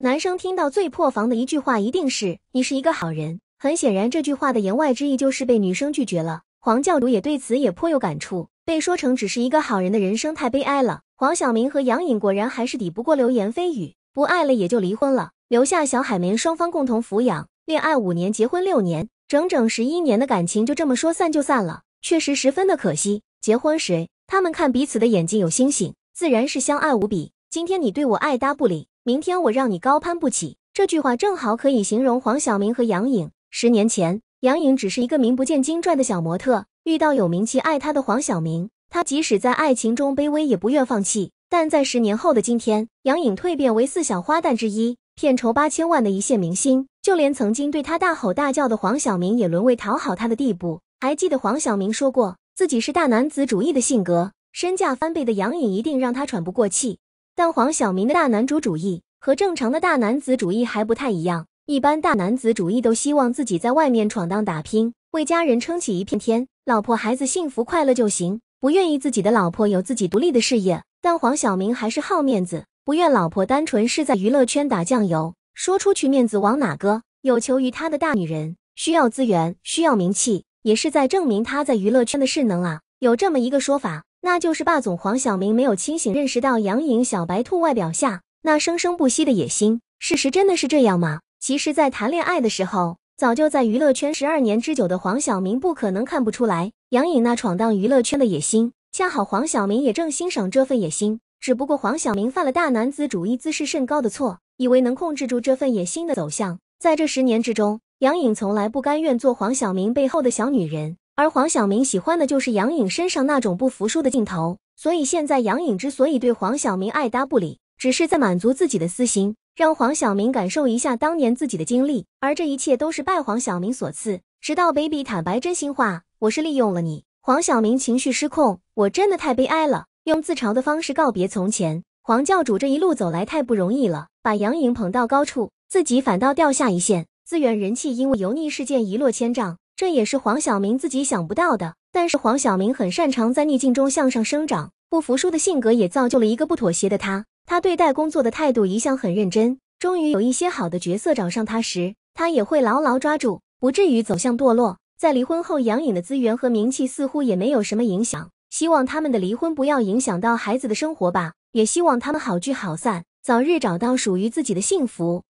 男生听到最破防的一句话，一定是“你是一个好人”。很显然，这句话的言外之意就是被女生拒绝了。黄教主也对此也颇有感触，被说成只是一个好人的人生太悲哀了。黄晓明和杨颖果然还是抵不过流言蜚语，不爱了也就离婚了，留下小海绵，双方共同抚养。恋爱五年，结婚六年，整整十一年的感情就这么说散就散了，确实十分的可惜。结婚时，他们看彼此的眼睛有星星，自然是相爱无比。今天你对我爱答不理。明天我让你高攀不起，这句话正好可以形容黄晓明和杨颖。十年前，杨颖只是一个名不见经传的小模特，遇到有名气爱她的黄晓明，她即使在爱情中卑微，也不愿放弃。但在十年后的今天，杨颖蜕变为四小花旦之一，片酬八千万的一线明星，就连曾经对她大吼大叫的黄晓明，也沦为讨好她的地步。还记得黄晓明说过自己是大男子主义的性格，身价翻倍的杨颖一定让他喘不过气。但黄晓明的大男主主义和正常的大男子主义还不太一样。一般大男子主义都希望自己在外面闯荡打拼，为家人撑起一片天，老婆孩子幸福快乐就行，不愿意自己的老婆有自己独立的事业。但黄晓明还是好面子，不愿老婆单纯是在娱乐圈打酱油，说出去面子往哪搁？有求于他的大女人，需要资源，需要名气，也是在证明他在娱乐圈的势能啊。有这么一个说法。那就是霸总黄晓明没有清醒认识到杨颖小白兔外表下那生生不息的野心。事实真的是这样吗？其实，在谈恋爱的时候，早就在娱乐圈十二年之久的黄晓明不可能看不出来杨颖那闯荡娱乐圈的野心。恰好黄晓明也正欣赏这份野心，只不过黄晓明犯了大男子主义、自视甚高的错，以为能控制住这份野心的走向。在这十年之中，杨颖从来不甘愿做黄晓明背后的小女人。而黄晓明喜欢的就是杨颖身上那种不服输的劲头，所以现在杨颖之所以对黄晓明爱搭不理，只是在满足自己的私心，让黄晓明感受一下当年自己的经历。而这一切都是拜黄晓明所赐。直到 Baby 坦白真心话，我是利用了你。黄晓明情绪失控，我真的太悲哀了，用自嘲的方式告别从前。黄教主这一路走来太不容易了，把杨颖捧到高处，自己反倒掉下一线，资源人气因为油腻事件一落千丈。这也是黄晓明自己想不到的，但是黄晓明很擅长在逆境中向上生长，不服输的性格也造就了一个不妥协的他。他对待工作的态度一向很认真，终于有一些好的角色找上他时，他也会牢牢抓住，不至于走向堕落。在离婚后，杨颖的资源和名气似乎也没有什么影响。希望他们的离婚不要影响到孩子的生活吧，也希望他们好聚好散，早日找到属于自己的幸福。